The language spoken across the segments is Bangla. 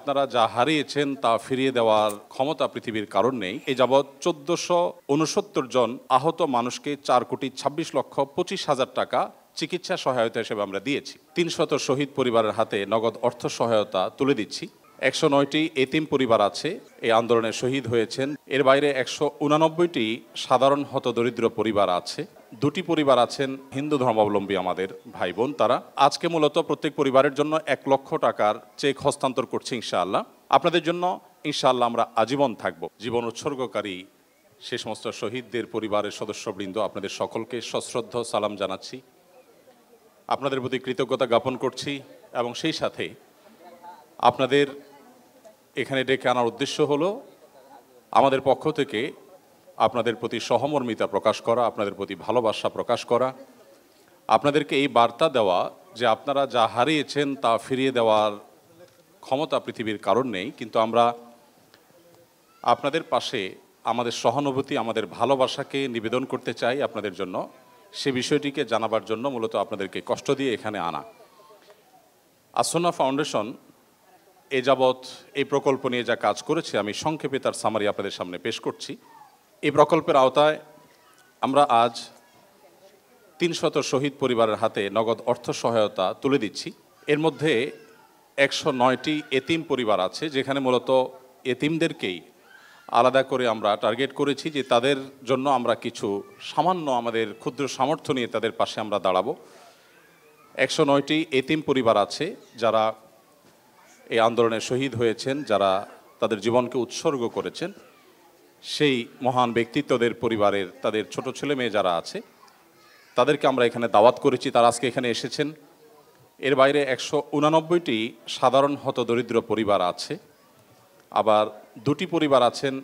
আপনারা যা হারিয়েছেন তা ফিরিয়ে দেওয়ার ক্ষমতা পৃথিবীর কারণ নেই এ যাবৎ চোদ্দশো উনসত্তর জন আহত মানুষকে চার কোটি ছাব্বিশ লক্ষ পঁচিশ হাজার টাকা চিকিৎসা সহায়তা হিসেবে আমরা দিয়েছি তিনশত শহীদ পরিবারের হাতে নগদ অর্থ সহায়তা তুলে দিচ্ছি একশো নয়টি এতিম পরিবার আছে এই আন্দোলনে শহীদ হয়েছেন এর বাইরে একশো উনানব্বইটি সাধারণ হতদরিদ্র পরিবার আছে দুটি পরিবার আছেন হিন্দু ধর্মাবলম্বী আমাদের ভাই বোন তারা আজকে মূলত প্রত্যেক পরিবারের জন্য এক লক্ষ টাকার চেক হস্তান্তর করছি ইনশাআল্লাহ আপনাদের জন্য ইনশাআল্লাহ আমরা আজীবন থাকব জীবন উৎসর্গকারী সে সমস্ত শহীদদের পরিবারের সদস্যবৃন্দ আপনাদের সকলকে সশ্রদ্ধ সালাম জানাচ্ছি আপনাদের প্রতি কৃতজ্ঞতা জ্ঞাপন করছি এবং সেই সাথে আপনাদের এখানে ডেকে আনার উদ্দেশ্য হলো আমাদের পক্ষ থেকে আপনাদের প্রতি সহমর্মিতা প্রকাশ করা আপনাদের প্রতি ভালোবাসা প্রকাশ করা আপনাদেরকে এই বার্তা দেওয়া যে আপনারা যা হারিয়েছেন তা ফিরিয়ে দেওয়ার ক্ষমতা পৃথিবীর কারণ নেই কিন্তু আমরা আপনাদের পাশে আমাদের সহানুভূতি আমাদের ভালোবাসাকে নিবেদন করতে চাই আপনাদের জন্য সে বিষয়টিকে জানাবার জন্য মূলত আপনাদেরকে কষ্ট দিয়ে এখানে আনা আসন্না ফাউন্ডেশন এ যাবৎ এই প্রকল্প নিয়ে যা কাজ করেছে আমি সংক্ষেপে তার সামারি আপনাদের সামনে পেশ করছি এই প্রকল্পের আওতায় আমরা আজ তিনশত শহীদ পরিবারের হাতে নগদ অর্থ সহায়তা তুলে দিচ্ছি এর মধ্যে একশো নয়টি এতিম পরিবার আছে যেখানে মূলত এতিমদেরকেই আলাদা করে আমরা টার্গেট করেছি যে তাদের জন্য আমরা কিছু সামান্য আমাদের ক্ষুদ্র সামর্থ্য নিয়ে তাদের পাশে আমরা দাঁড়াবো একশো নয়টি এতিম পরিবার আছে যারা এই আন্দোলনে শহীদ হয়েছেন যারা তাদের জীবনকে উৎসর্গ করেছেন সেই মহান ব্যক্তিত্বদের পরিবারের তাদের ছোট ছেলে মেয়ে যারা আছে তাদেরকে আমরা এখানে দাওয়াত করেছি তারা আজকে এখানে এসেছেন এর বাইরে একশো উনানব্বইটি সাধারণ হতদরিদ্র পরিবার আছে আবার দুটি পরিবার আছেন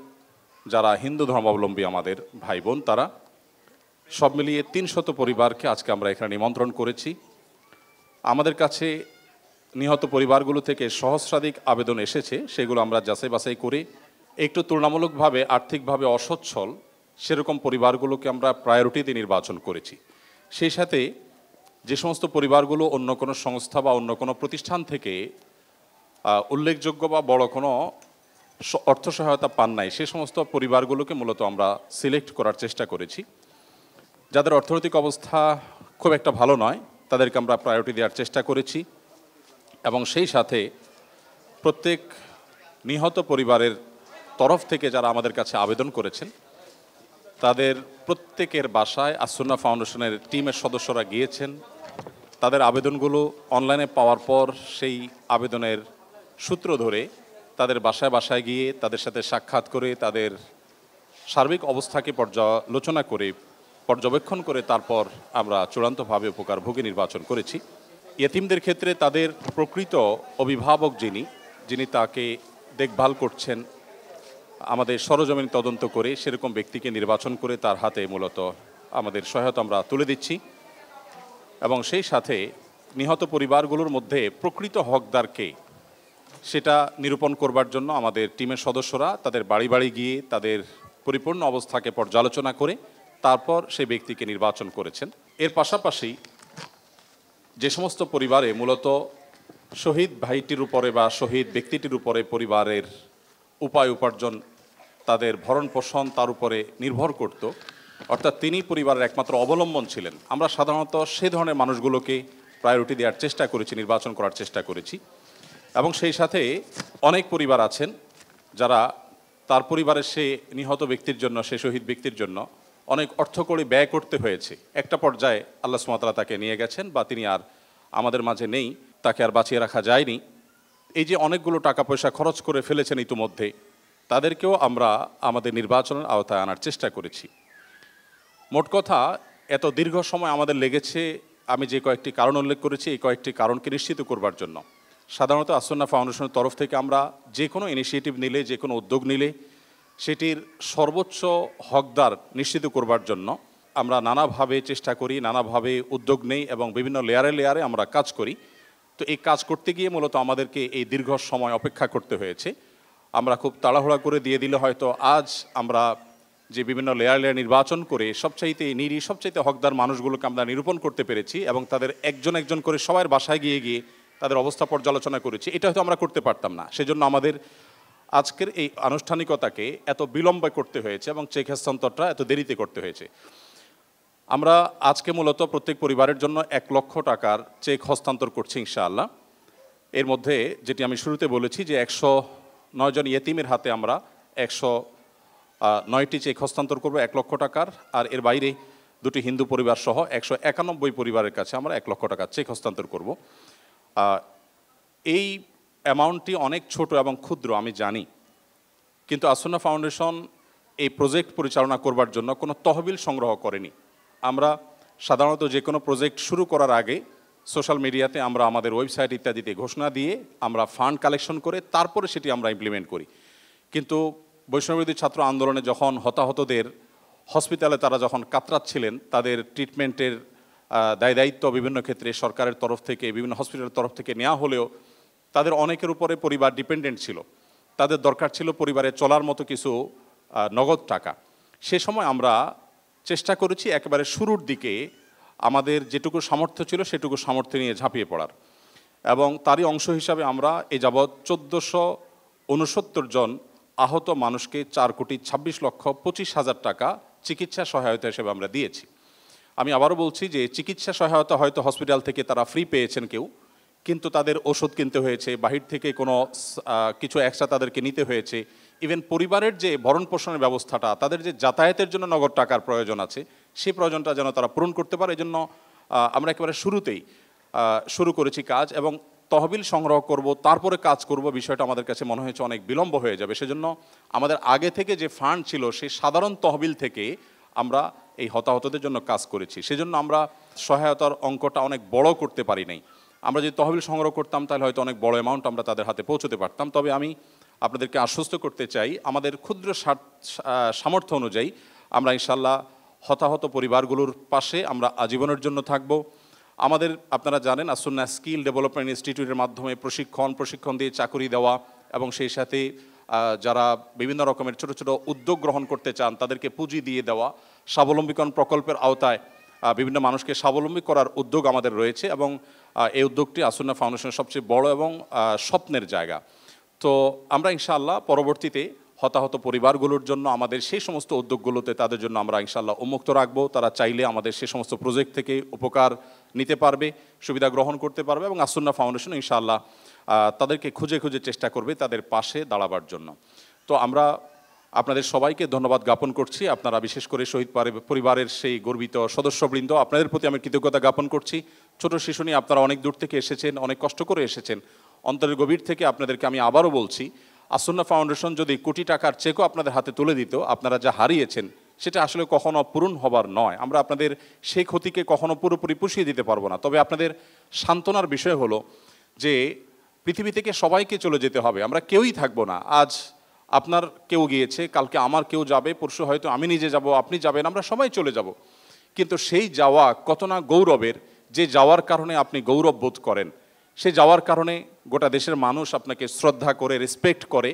যারা হিন্দু ধর্মাবলম্বী আমাদের ভাই বোন তারা সব মিলিয়ে তিনশত পরিবারকে আজকে আমরা এখানে নিমন্ত্রণ করেছি আমাদের কাছে নিহত পরিবারগুলো থেকে সহস্রাধিক আবেদন এসেছে সেগুলো আমরা যাচাই বাছাই করে একটু তুলনামূলকভাবে আর্থিকভাবে অসচ্ছল সেরকম পরিবারগুলোকে আমরা প্রায়োরিটিতে নির্বাচন করেছি সেই সাথে যে সমস্ত পরিবারগুলো অন্য কোনো সংস্থা বা অন্য কোনো প্রতিষ্ঠান থেকে উল্লেখযোগ্য বা বড় কোনো অর্থ সহায়তা পান নাই সে সমস্ত পরিবারগুলোকে মূলত আমরা সিলেক্ট করার চেষ্টা করেছি যাদের অর্থনৈতিক অবস্থা খুব একটা ভালো নয় তাদেরকে আমরা প্রায়োরিটি দেওয়ার চেষ্টা করেছি এবং সেই সাথে প্রত্যেক নিহত পরিবারের তরফ থেকে যারা আমাদের কাছে আবেদন করেছেন তাদের প্রত্যেকের বাসায় আসুন্না ফাউন্ডেশনের টিমের সদস্যরা গিয়েছেন তাদের আবেদনগুলো অনলাইনে পাওয়ার পর সেই আবেদনের সূত্র ধরে তাদের বাসায় বাসায় গিয়ে তাদের সাথে সাক্ষাৎ করে তাদের সার্বিক অবস্থাকে পর্যালোচনা করে পর্যবেক্ষণ করে তারপর আমরা চূড়ান্তভাবে উপকারভোগী নির্বাচন করেছি ইয়েতিমদের ক্ষেত্রে তাদের প্রকৃত অভিভাবক যিনি যিনি তাকে দেখভাল করছেন আমাদের সরজমিন তদন্ত করে সেরকম ব্যক্তিকে নির্বাচন করে তার হাতে মূলত আমাদের সহায়তা আমরা তুলে দিচ্ছি এবং সেই সাথে নিহত পরিবারগুলোর মধ্যে প্রকৃত হকদারকে সেটা নিরূপণ করবার জন্য আমাদের টিমের সদস্যরা তাদের বাড়ি বাড়ি গিয়ে তাদের পরিপূর্ণ অবস্থাকে পর্যালোচনা করে তারপর সেই ব্যক্তিকে নির্বাচন করেছেন এর পাশাপাশি যে সমস্ত পরিবারে মূলত শহীদ ভাইটির উপরে বা শহীদ ব্যক্তিটির উপরে পরিবারের উপায় উপার্জন তাদের ভরণ পোষণ তার উপরে নির্ভর করত অর্থাৎ তিনি পরিবারের একমাত্র অবলম্বন ছিলেন আমরা সাধারণত সে ধরনের মানুষগুলোকে প্রায়োরিটি দেওয়ার চেষ্টা করেছি নির্বাচন করার চেষ্টা করেছি এবং সেই সাথে অনেক পরিবার আছেন যারা তার পরিবারের সে নিহত ব্যক্তির জন্য সে শহীদ ব্যক্তির জন্য অনেক অর্থকড়ি ব্যয় করতে হয়েছে একটা পর্যায়ে আল্লাহ সুমাতলা তাকে নিয়ে গেছেন বা তিনি আর আমাদের মাঝে নেই তাকে আর বাঁচিয়ে রাখা যায়নি এই যে অনেকগুলো টাকা পয়সা খরচ করে ফেলেছেন ইতিমধ্যে তাদেরকেও আমরা আমাদের নির্বাচনের আওতায় আনার চেষ্টা করেছি মোট কথা এত দীর্ঘ সময় আমাদের লেগেছে আমি যে কয়েকটি কারণ উল্লেখ করেছি এই কয়েকটি কারণকে নিশ্চিত করবার জন্য সাধারণত আসন্না ফাউন্ডেশনের তরফ থেকে আমরা যে কোনো ইনিশিয়েটিভ নিলে যে কোনো উদ্যোগ নিলে সেটির সর্বোচ্চ হকদার নিশ্চিত করবার জন্য আমরা নানাভাবে চেষ্টা করি নানাভাবে উদ্যোগ নেই এবং বিভিন্ন লেয়ারে লেয়ারে আমরা কাজ করি তো এই কাজ করতে গিয়ে মূলত আমাদেরকে এই দীর্ঘ সময় অপেক্ষা করতে হয়েছে আমরা খুব তাড়াহুড়া করে দিয়ে দিলে হয়তো আজ আমরা যে বিভিন্ন লেয়ার লেয়ার নির্বাচন করে সবচাইতে নিরি সবচাইতে হকদার মানুষগুলোকে আমরা নিরূপণ করতে পেরেছি এবং তাদের একজন একজন করে সবার বাসায় গিয়ে গিয়ে তাদের অবস্থা পর্যালোচনা করেছি এটা হয়তো আমরা করতে পারতাম না সেজন্য আমাদের আজকের এই আনুষ্ঠানিকতাকে এত বিলম্বে করতে হয়েছে এবং চেক হস্তান্তরটা এত দেরিতে করতে হয়েছে আমরা আজকে মূলত প্রত্যেক পরিবারের জন্য এক লক্ষ টাকার চেক হস্তান্তর করছি ইনশাআল্লাহ এর মধ্যে যেটি আমি শুরুতে বলেছি যে একশো নয়জন ইয়েতিমের হাতে আমরা একশো নয়টি চেক হস্তান্তর করবো এক লক্ষ টাকার আর এর বাইরে দুটি হিন্দু পরিবার সহ একশো একানব্বই পরিবারের কাছে আমরা এক লক্ষ টাকার চেক হস্তান্তর করব এই অ্যামাউন্টটি অনেক ছোট এবং ক্ষুদ্র আমি জানি কিন্তু আসন্না ফাউন্ডেশন এই প্রজেক্ট পরিচালনা করবার জন্য কোনো তহবিল সংগ্রহ করেনি আমরা সাধারণত যে কোনো প্রজেক্ট শুরু করার আগে সোশ্যাল মিডিয়াতে আমরা আমাদের ওয়েবসাইট ইত্যাদিতে ঘোষণা দিয়ে আমরা ফান্ড কালেকশন করে তারপরে সেটি আমরা ইমপ্লিমেন্ট করি কিন্তু বৈষ্ণববিরোধী ছাত্র আন্দোলনে যখন হতাহতদের হসপিটালে তারা যখন কাতরাচ্ছিলেন তাদের ট্রিটমেন্টের দায় দায়িত্ব বিভিন্ন ক্ষেত্রে সরকারের তরফ থেকে বিভিন্ন হসপিটালের তরফ থেকে নেওয়া হলেও তাদের অনেকের উপরে পরিবার ডিপেন্ডেন্ট ছিল তাদের দরকার ছিল পরিবারে চলার মতো কিছু নগদ টাকা সে সময় আমরা চেষ্টা করেছি একেবারে শুরুর দিকে আমাদের যেটুকু সামর্থ্য ছিল সেটুকু সামর্থ্য নিয়ে ঝাঁপিয়ে পড়ার এবং তারই অংশ হিসাবে আমরা এ যাবৎ চোদ্দোশো উনসত্তর জন আহত মানুষকে চার কোটি ছাব্বিশ লক্ষ পঁচিশ হাজার টাকা চিকিৎসা সহায়তা হিসেবে আমরা দিয়েছি আমি আবারও বলছি যে চিকিৎসা সহায়তা হয়তো হসপিটাল থেকে তারা ফ্রি পেয়েছেন কেউ কিন্তু তাদের ওষুধ কিনতে হয়েছে বাহির থেকে কোনো কিছু এক্সট্রা তাদেরকে নিতে হয়েছে ইভেন পরিবারের যে ভরণ পোষণের ব্যবস্থাটা তাদের যে যাতায়াতের জন্য নগদ টাকার প্রয়োজন আছে সেই প্রয়োজনটা যেন তারা পূরণ করতে পারে এই জন্য আমরা একেবারে শুরুতেই শুরু করেছি কাজ এবং তহবিল সংগ্রহ করব তারপরে কাজ করব বিষয়টা আমাদের কাছে মনে হয়েছে অনেক বিলম্ব হয়ে যাবে সেজন্য আমাদের আগে থেকে যে ফান্ড ছিল সেই সাধারণ তহবিল থেকে আমরা এই হতাহতদের জন্য কাজ করেছি সেজন্য আমরা সহায়তার অঙ্কটা অনেক বড় করতে পারি নাই আমরা যদি তহবিল সংগ্রহ করতাম তাহলে হয়তো অনেক বড় অ্যামাউন্ট আমরা তাদের হাতে পৌঁছতে পারতাম তবে আমি আপনাদেরকে আশ্বস্ত করতে চাই আমাদের ক্ষুদ্র সামর্থ্য অনুযায়ী আমরা ইনশাল্লাহ হতাহত পরিবারগুলোর পাশে আমরা আজীবনের জন্য থাকব আমাদের আপনারা জানেন আসন্না স্কিল ডেভেলপমেন্ট ইনস্টিটিউটের মাধ্যমে প্রশিক্ষণ প্রশিক্ষণ দিয়ে চাকরি দেওয়া এবং সেই সাথে যারা বিভিন্ন রকমের ছোট ছোট উদ্যোগ গ্রহণ করতে চান তাদেরকে পুঁজি দিয়ে দেওয়া স্বাবলম্বীকরণ প্রকল্পের আওতায় বিভিন্ন মানুষকে স্বাবলম্বী করার উদ্যোগ আমাদের রয়েছে এবং এই উদ্যোগটি আসুন্না ফাউন্ডেশনের সবচেয়ে বড় এবং স্বপ্নের জায়গা তো আমরা ইনশাআল্লাহ পরবর্তীতে হতাহত পরিবারগুলোর জন্য আমাদের সেই সমস্ত উদ্যোগগুলোতে তাদের জন্য আমরা ইনশাল্লাহ উন্মুক্ত রাখবো তারা চাইলে আমাদের সেই সমস্ত প্রজেক্ট থেকে উপকার নিতে পারবে সুবিধা গ্রহণ করতে পারবে এবং আসুন্না ফাউন্ডেশন ইনশাআল্লাহ তাদেরকে খুঁজে খুঁজে চেষ্টা করবে তাদের পাশে দাঁড়াবার জন্য তো আমরা আপনাদের সবাইকে ধন্যবাদ জ্ঞাপন করছি আপনারা বিশেষ করে শহীদ পরিবারের সেই গর্বিত সদস্যবৃন্দ আপনাদের প্রতি আমি কৃতজ্ঞতা জ্ঞাপন করছি ছোট শিশু নিয়ে আপনারা অনেক দূর থেকে এসেছেন অনেক কষ্ট করে এসেছেন অন্তরের গভীর থেকে আপনাদেরকে আমি আবারও বলছি আসন্না ফাউন্ডেশন যদি কোটি টাকার চেকও আপনাদের হাতে তুলে দিত আপনারা যা হারিয়েছেন সেটা আসলে কখনো পূরণ হবার নয় আমরা আপনাদের সেই ক্ষতিকে কখনো পুরোপুরি পুষিয়ে দিতে পারবো না তবে আপনাদের সান্ত্বনার বিষয় হলো যে পৃথিবী থেকে সবাইকে চলে যেতে হবে আমরা কেউই থাকবো না আজ আপনার কেউ গিয়েছে কালকে আমার কেউ যাবে পরশু হয়তো আমি নিজে যাব আপনি যাবেন আমরা সবাই চলে যাব কিন্তু সেই যাওয়া কত না গৌরবের যে যাওয়ার কারণে আপনি গৌরব বোধ করেন সে যাওয়ার কারণে গোটা দেশের মানুষ আপনাকে শ্রদ্ধা করে রেসপেক্ট করে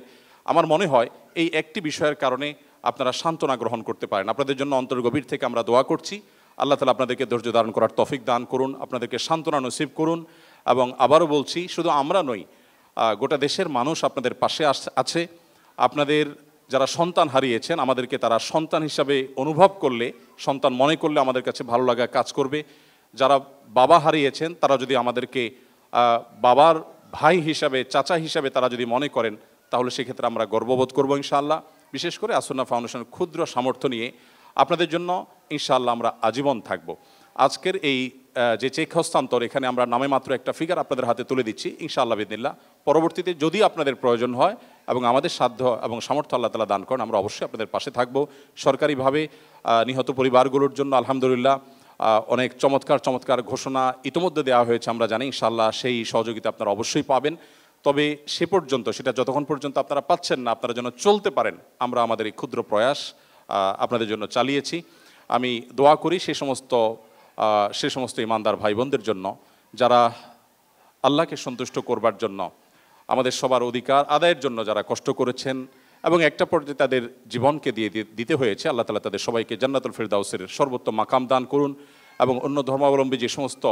আমার মনে হয় এই একটি বিষয়ের কারণে আপনারা সান্ত্বনা গ্রহণ করতে পারেন আপনাদের জন্য অন্তর্গভীর থেকে আমরা দোয়া করছি আল্লাহ তালা আপনাদেরকে ধৈর্য ধারণ করার তফিক দান করুন আপনাদেরকে সান্ত্বনা নসিব করুন এবং আবারও বলছি শুধু আমরা নই গোটা দেশের মানুষ আপনাদের পাশে আছে আপনাদের যারা সন্তান হারিয়েছেন আমাদেরকে তারা সন্তান হিসাবে অনুভব করলে সন্তান মনে করলে আমাদের কাছে ভালো লাগা কাজ করবে যারা বাবা হারিয়েছেন তারা যদি আমাদেরকে বাবার ভাই হিসাবে চাচা হিসাবে তারা যদি মনে করেন তাহলে সেক্ষেত্রে আমরা গর্ববোধ করবো ইনশাআল্লাহ বিশেষ করে আসন্না ফাউন্ডেশনের ক্ষুদ্র সামর্থ্য নিয়ে আপনাদের জন্য ইনশাআল্লাহ আমরা আজীবন থাকবো আজকের এই যে চেক হস্তান্তর এখানে আমরা নামে মাত্র একটা ফিগার আপনাদের হাতে তুলে দিচ্ছি ইনশাআল্লাহ বিদিল্লা পরবর্তীতে যদি আপনাদের প্রয়োজন হয় এবং আমাদের সাধ্য এবং সামর্থ্য আল্লাহ তালা দান করেন আমরা অবশ্যই আপনাদের পাশে থাকব সরকারিভাবে নিহত পরিবারগুলোর জন্য আলহামদুলিল্লাহ অনেক চমৎকার চমৎকার ঘোষণা ইতিমধ্যে দেওয়া হয়েছে আমরা জানি ইনশাআল্লাহ সেই সহযোগিতা আপনারা অবশ্যই পাবেন তবে সে পর্যন্ত সেটা যতক্ষণ পর্যন্ত আপনারা পাচ্ছেন না আপনারা যেন চলতে পারেন আমরা আমাদের এই ক্ষুদ্র প্রয়াস আপনাদের জন্য চালিয়েছি আমি দোয়া করি সে সমস্ত সে সমস্ত ইমানদার ভাই বোনদের জন্য যারা আল্লাহকে সন্তুষ্ট করবার জন্য আমাদের সবার অধিকার আদায়ের জন্য যারা কষ্ট করেছেন এবং একটা পর্যায়ে তাদের জীবনকে দিয়ে দিতে হয়েছে আল্লাহ তালা তাদের সবাইকে জান্নাতুল ফিরদাউসের সর্বোত্তম মাকাম দান করুন এবং অন্য ধর্মাবলম্বী যে সমস্ত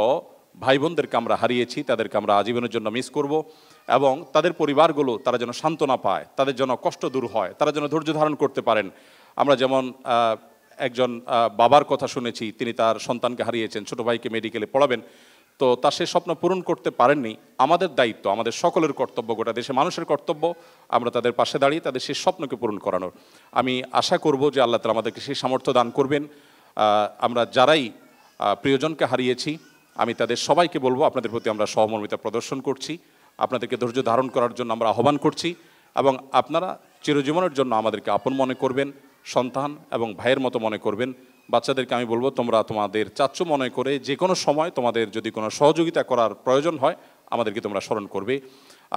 ভাই বোনদেরকে আমরা হারিয়েছি তাদেরকে আমরা আজীবনের জন্য মিস করব এবং তাদের পরিবারগুলো তারা যেন সান্ত্বনা পায় তাদের যেন কষ্ট দূর হয় তারা যেন ধৈর্য ধারণ করতে পারেন আমরা যেমন একজন বাবার কথা শুনেছি তিনি তার সন্তানকে হারিয়েছেন ছোটো ভাইকে মেডিকেলে পড়াবেন তো তার সে স্বপ্ন পূরণ করতে পারেননি আমাদের দায়িত্ব আমাদের সকলের কর্তব্য গোটা দেশে মানুষের কর্তব্য আমরা তাদের পাশে দাঁড়িয়ে তাদের সেই স্বপ্নকে পূরণ করানোর আমি আশা করব যে আল্লাহ তালা আমাদেরকে সেই সামর্থ্য দান করবেন আমরা যারাই প্রিয়জনকে হারিয়েছি আমি তাদের সবাইকে বলবো আপনাদের প্রতি আমরা সহমর্মিতা প্রদর্শন করছি আপনাদেরকে ধৈর্য ধারণ করার জন্য আমরা আহ্বান করছি এবং আপনারা চিরজীবনের জন্য আমাদেরকে আপন মনে করবেন সন্তান এবং ভাইয়ের মতো মনে করবেন বাচ্চাদেরকে আমি বলবো তোমরা তোমাদের চাচ্ছ মনে করে যে কোনো সময় তোমাদের যদি কোনো সহযোগিতা করার প্রয়োজন হয় আমাদেরকে তোমরা স্মরণ করবে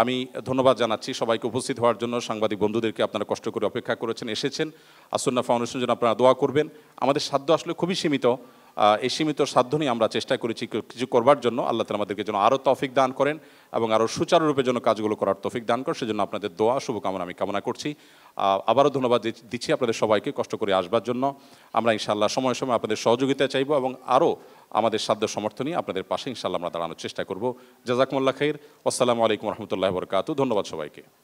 আমি ধন্যবাদ জানাচ্ছি সবাইকে উপস্থিত হওয়ার জন্য সাংবাদিক বন্ধুদেরকে আপনারা কষ্ট করে অপেক্ষা করেছেন এসেছেন আসন্না ফাউন্ডেশন জন্য আপনারা দোয়া করবেন আমাদের সাধ্য আসলে খুবই সীমিত এই সীমিত সাধ্য নিয়ে আমরা চেষ্টা করেছি কিছু করবার জন্য আল্লাহ তালা আমাদেরকে যেন আরও তফিক দান করেন এবং আরও সুচারুরূপে যেন কাজগুলো করার তফিক দান করেন সেজন্য আপনাদের দোয়া শুভকামনা আমি কামনা করছি আবারও ধন্যবাদ দিচ্ছি আপনাদের সবাইকে কষ্ট করে আসবার জন্য আমরা ইনশাল্লাহ সময় সময় আপনাদের সহযোগিতা চাইব এবং আরও আমাদের সাধ্য সমর্থনই আপনাদের পাশে ইনশাল্লাহ আমরা দাঁড়ানোর চেষ্টা করব জাজাকুমুল্লাহ খাইর আসসালামু আলাইকুম রহমতুল্লাহ বরকাত ধন্যবাদ সবাইকে